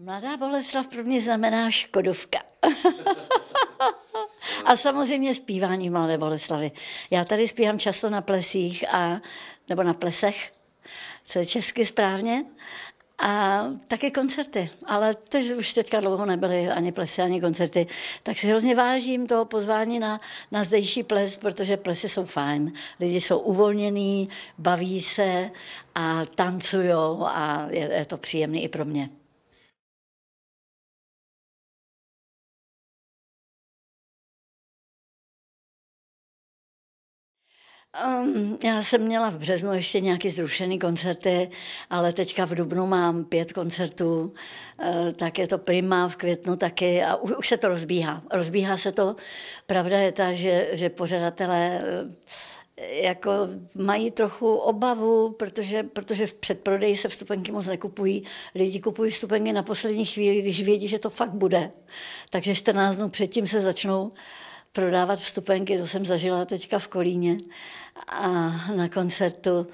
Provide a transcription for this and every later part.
Mladá Boleslav pro mě znamená Škodovka. a samozřejmě zpívání v Mladé Boleslavi. Já tady zpívám často na plesích a, nebo na plesech, co je česky správně. A taky koncerty, ale ty už teďka dlouho nebyly ani plesy, ani koncerty. Tak si hrozně vážím toho pozvání na, na zdejší ples, protože plesy jsou fajn. Lidi jsou uvolnění, baví se a tancujou a je, je to příjemné i pro mě. Um, já jsem měla v březnu ještě nějaké zrušené koncerty, ale teďka v dubnu mám pět koncertů, e, tak je to prima, v květnu taky a už, už se to rozbíhá. Rozbíhá se to, pravda je ta, že, že pořadatelé e, jako mají trochu obavu, protože, protože v předprodeji se vstupenky moc nekupují. Lidi kupují vstupenky na poslední chvíli, když vědí, že to fakt bude. Takže 14 dnů předtím se začnou uh, prodávat vstupenky, to jsem zažila teďka v Kolíně a na koncertu.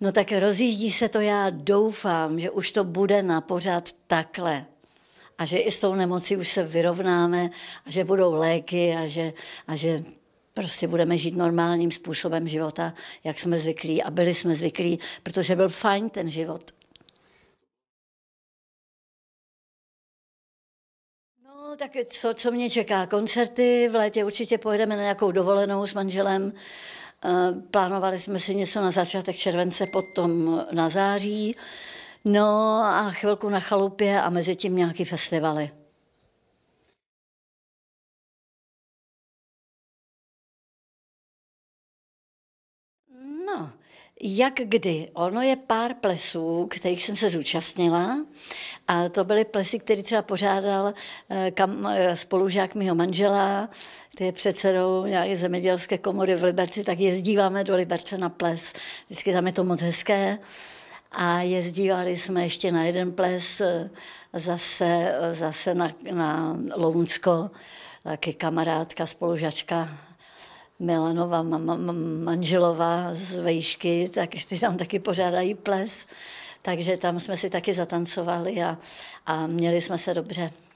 No tak rozjíždí se to, já doufám, že už to bude na pořád takhle. A že i s tou nemocí už se vyrovnáme a že budou léky a že, a že prostě budeme žít normálním způsobem života, jak jsme zvyklí a byli jsme zvyklí, protože byl fajn ten život. tak co, co mě čeká? Koncerty, v létě určitě pojedeme na nějakou dovolenou s manželem. Eh, plánovali jsme si něco na začátek července, potom na září. No a chvilku na chalupě a mezi tím nějaký festivaly. No, jak kdy? Ono je pár plesů, kterých jsem se zúčastnila a to byly plesy, které třeba pořádal eh, kam, eh, spolužák mého manžela, který je předsedou nějaké zemědělské komory v Liberci, tak jezdíváme do Liberce na ples. Vždycky tam je to moc hezké. A jezdívali jsme ještě na jeden ples, eh, zase, zase na, na Lounsko, taky kamarádka, spolužačka Milanova ma- manželová z Vejšky, tak ty tam taky pořádají ples. Takže tam jsme si taky zatancovali a, a měli jsme se dobře.